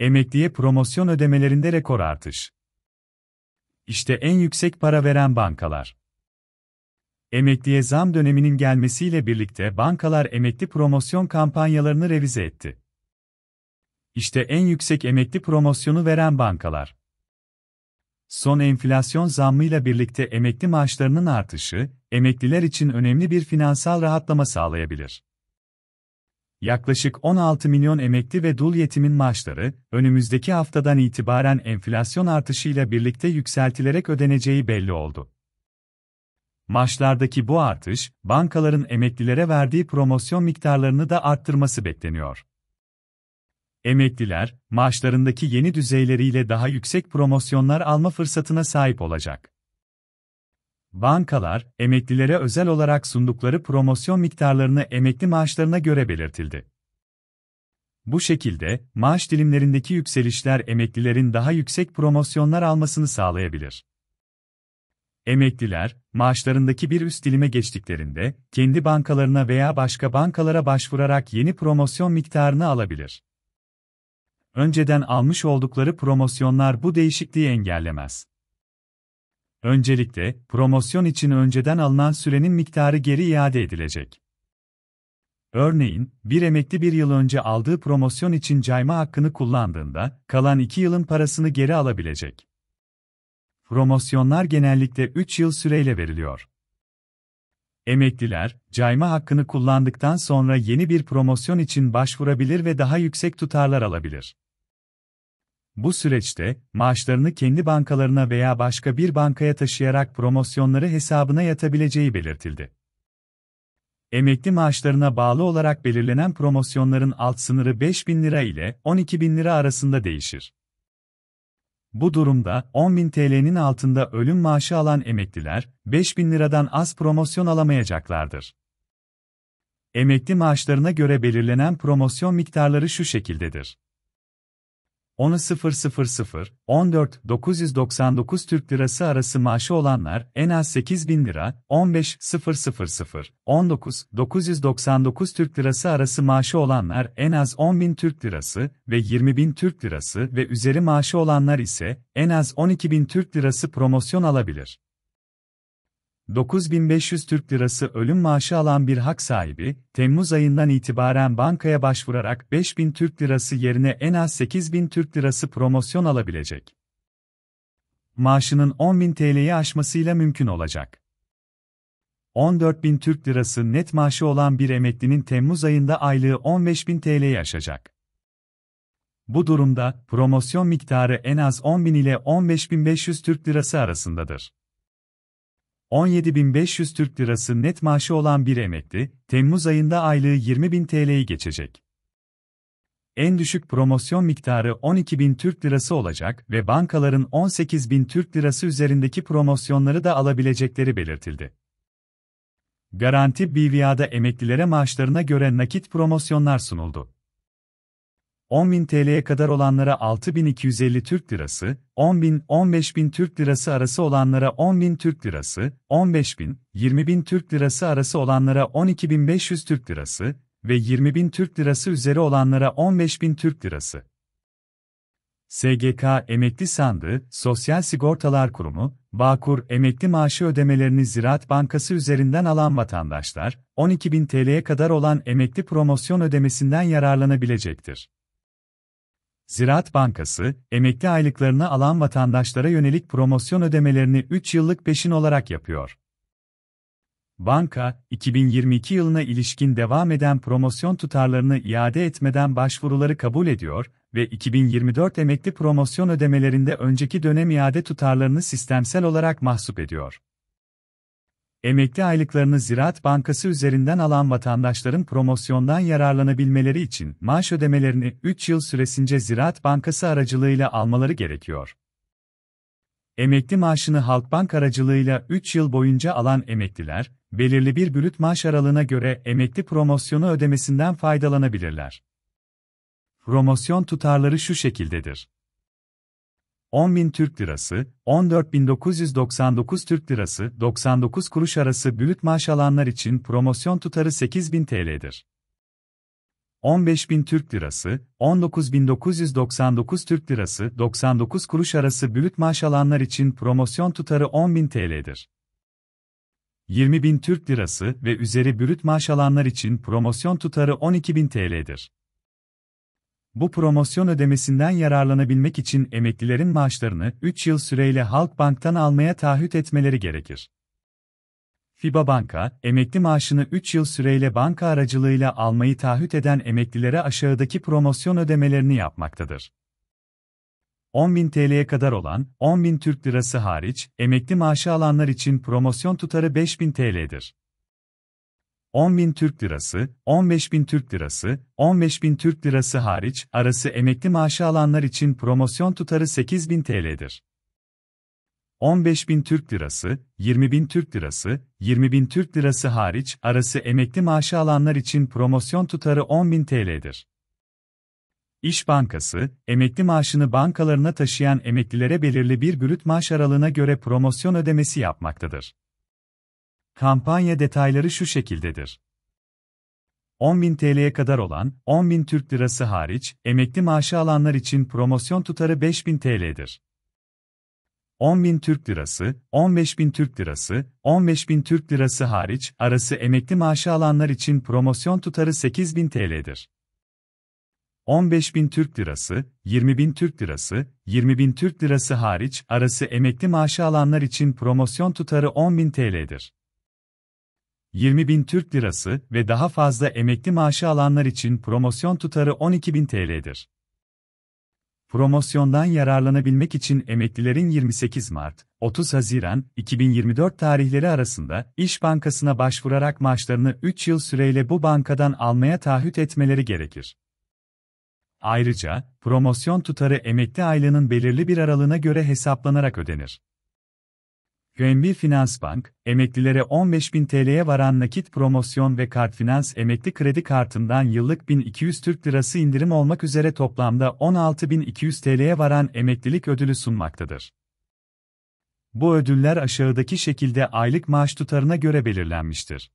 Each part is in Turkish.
Emekliye promosyon ödemelerinde rekor artış. İşte en yüksek para veren bankalar. Emekliye zam döneminin gelmesiyle birlikte bankalar emekli promosyon kampanyalarını revize etti. İşte en yüksek emekli promosyonu veren bankalar. Son enflasyon zammıyla birlikte emekli maaşlarının artışı, emekliler için önemli bir finansal rahatlama sağlayabilir. Yaklaşık 16 milyon emekli ve dul yetimin maaşları, önümüzdeki haftadan itibaren enflasyon artışıyla birlikte yükseltilerek ödeneceği belli oldu. Maaşlardaki bu artış, bankaların emeklilere verdiği promosyon miktarlarını da arttırması bekleniyor. Emekliler, maaşlarındaki yeni düzeyleriyle daha yüksek promosyonlar alma fırsatına sahip olacak. Bankalar, emeklilere özel olarak sundukları promosyon miktarlarını emekli maaşlarına göre belirtildi. Bu şekilde, maaş dilimlerindeki yükselişler emeklilerin daha yüksek promosyonlar almasını sağlayabilir. Emekliler, maaşlarındaki bir üst dilime geçtiklerinde, kendi bankalarına veya başka bankalara başvurarak yeni promosyon miktarını alabilir. Önceden almış oldukları promosyonlar bu değişikliği engellemez. Öncelikle, promosyon için önceden alınan sürenin miktarı geri iade edilecek. Örneğin, bir emekli bir yıl önce aldığı promosyon için cayma hakkını kullandığında, kalan iki yılın parasını geri alabilecek. Promosyonlar genellikle 3 yıl süreyle veriliyor. Emekliler, cayma hakkını kullandıktan sonra yeni bir promosyon için başvurabilir ve daha yüksek tutarlar alabilir. Bu süreçte, maaşlarını kendi bankalarına veya başka bir bankaya taşıyarak promosyonları hesabına yatabileceği belirtildi. Emekli maaşlarına bağlı olarak belirlenen promosyonların alt sınırı 5 bin lira ile 12 bin lira arasında değişir. Bu durumda 10 bin TL'nin altında ölüm maaşı alan emekliler, 5 bin liradan az promosyon alamayacaklardır. Emekli maaşlarına göre belirlenen promosyon miktarları şu şekildedir. 10.000, 14.999 Türk Lirası arası maaşı olanlar en az 8.000 lira, 15.000, 19.999 Türk Lirası arası maaşı olanlar en az 10.000 Türk Lirası ve 20.000 Türk Lirası ve üzeri maaşı olanlar ise en az 12.000 Türk Lirası promosyon alabilir. 9500 Türk Lirası ölüm maaşı alan bir hak sahibi, Temmuz ayından itibaren bankaya başvurarak 5000 Türk Lirası yerine en az 8000 Türk Lirası promosyon alabilecek. Maaşının 10.000 TL'yi aşmasıyla mümkün olacak. 14.000 Türk Lirası net maaşı olan bir emeklinin Temmuz ayında aylığı 15.000 TL'yi aşacak. Bu durumda promosyon miktarı en az 10.000 ile 15.500 Türk Lirası arasındadır. 17.500 Türk Lirası net maaşı olan bir emekli, Temmuz ayında aylığı 20.000 TL'yi geçecek. En düşük promosyon miktarı 12.000 Türk Lirası olacak ve bankaların 18.000 Türk Lirası üzerindeki promosyonları da alabilecekleri belirtildi. Garanti BVA'da emeklilere maaşlarına göre nakit promosyonlar sunuldu. 10.000 TL'ye kadar olanlara 6.250 Türk Lirası, 10.000, 15.000 Türk Lirası arası olanlara 10.000 Türk Lirası, 15.000, 20.000 Türk Lirası arası olanlara 12.500 Türk Lirası ve 20.000 Türk Lirası üzeri olanlara 15.000 Türk Lirası. SGK Emekli Sandığı, Sosyal Sigortalar Kurumu, Bağkur emekli maaşı ödemelerini Ziraat Bankası üzerinden alan vatandaşlar, 12.000 TL'ye kadar olan emekli promosyon ödemesinden yararlanabilecektir. Ziraat Bankası, emekli aylıklarını alan vatandaşlara yönelik promosyon ödemelerini 3 yıllık peşin olarak yapıyor. Banka, 2022 yılına ilişkin devam eden promosyon tutarlarını iade etmeden başvuruları kabul ediyor ve 2024 emekli promosyon ödemelerinde önceki dönem iade tutarlarını sistemsel olarak mahsup ediyor. Emekli aylıklarını Ziraat Bankası üzerinden alan vatandaşların promosyondan yararlanabilmeleri için maaş ödemelerini 3 yıl süresince Ziraat Bankası aracılığıyla almaları gerekiyor. Emekli maaşını Halkbank aracılığıyla 3 yıl boyunca alan emekliler, belirli bir bürüt maaş aralığına göre emekli promosyonu ödemesinden faydalanabilirler. Promosyon tutarları şu şekildedir. 10.000 Türk Lirası, 14.999 Türk Lirası, 99 kuruş arası büyük maaş alanlar için promosyon tutarı 8.000 TL'dir. 15.000 Türk Lirası, 19.999 Türk Lirası, 99 kuruş arası büyük maaş alanlar için promosyon tutarı 10.000 TL'dir. 20.000 Türk Lirası ve üzeri bürüt maaş alanlar için promosyon tutarı 12.000 TL'dir. Bu promosyon ödemesinden yararlanabilmek için emeklilerin maaşlarını 3 yıl süreyle Halkbank'tan almaya taahhüt etmeleri gerekir. FIBA Banka, emekli maaşını 3 yıl süreyle banka aracılığıyla almayı taahhüt eden emeklilere aşağıdaki promosyon ödemelerini yapmaktadır. 10.000 TL'ye kadar olan, 10.000 Türk Lirası hariç, emekli maaşı alanlar için promosyon tutarı 5.000 TL'dir. 10.000 Türk Lirası, 15.000 Türk Lirası, 15.000 Türk Lirası hariç arası emekli maaşı alanlar için promosyon tutarı 8.000 TL'dir. 15.000 Türk Lirası, 20.000 Türk Lirası, 20.000 Türk Lirası hariç arası emekli maaşı alanlar için promosyon tutarı 10.000 TL'dir. İş Bankası, emekli maaşını bankalarına taşıyan emeklilere belirli bir brüt maaş aralığına göre promosyon ödemesi yapmaktadır. Kampanya detayları şu şekildedir. 10.000 TL'ye kadar olan, 10.000 Türk Lirası hariç, emekli maaşı alanlar için promosyon tutarı 5.000 TL'dir. 10.000 Türk Lirası, 15.000 Türk Lirası, 15.000 Türk Lirası hariç, arası emekli maaşı alanlar için promosyon tutarı 8.000 TL'dir. 15.000 Türk Lirası, 20.000 Türk Lirası, 20.000 Türk Lirası hariç, arası emekli maaşı alanlar için promosyon tutarı 10.000 TL'dir. 20 bin Türk Lirası ve daha fazla emekli maaşı alanlar için promosyon tutarı 12 bin TL'dir. Promosyondan yararlanabilmek için emeklilerin 28 Mart, 30 Haziran 2024 tarihleri arasında İş Bankası'na başvurarak maaşlarını 3 yıl süreyle bu bankadan almaya taahhüt etmeleri gerekir. Ayrıca, promosyon tutarı emekli aylığının belirli bir aralığına göre hesaplanarak ödenir. UMB Finans Bank, emeklilere 15.000 TL'ye varan nakit promosyon ve kart finans emekli kredi kartından yıllık 1200 Türk Lirası indirim olmak üzere toplamda 16.200 TL'ye varan emeklilik ödülü sunmaktadır. Bu ödüller aşağıdaki şekilde aylık maaş tutarına göre belirlenmiştir.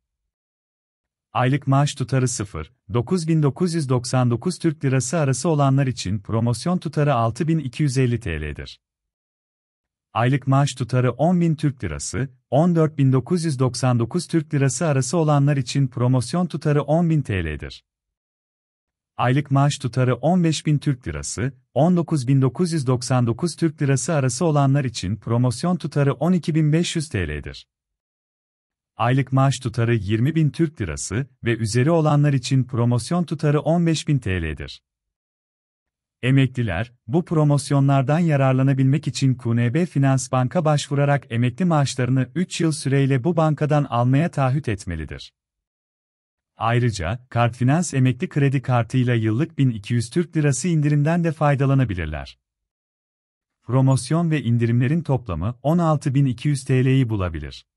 Aylık maaş tutarı 0, 9999 Türk Lirası arası olanlar için promosyon tutarı 6250 TL'dir aylık maaş tutarı 10.000 Türk Lirası, 14.999 Türk Lirası arası olanlar için promosyon tutarı 10.000 TL'dir. Aylık maaş tutarı 15.000 Türk Lirası, 19.999 Türk Lirası arası olanlar için promosyon tutarı 12.500 TL'dir. Aylık maaş tutarı 20.000 Türk Lirası ve üzeri olanlar için promosyon tutarı 15.000 TL'dir. Emekliler, bu promosyonlardan yararlanabilmek için KNB Finans Bank'a başvurarak emekli maaşlarını 3 yıl süreyle bu bankadan almaya taahhüt etmelidir. Ayrıca, Kart Finans emekli kredi kartıyla yıllık 1200 Türk Lirası indirimden de faydalanabilirler. Promosyon ve indirimlerin toplamı 16.200 TL'yi bulabilir.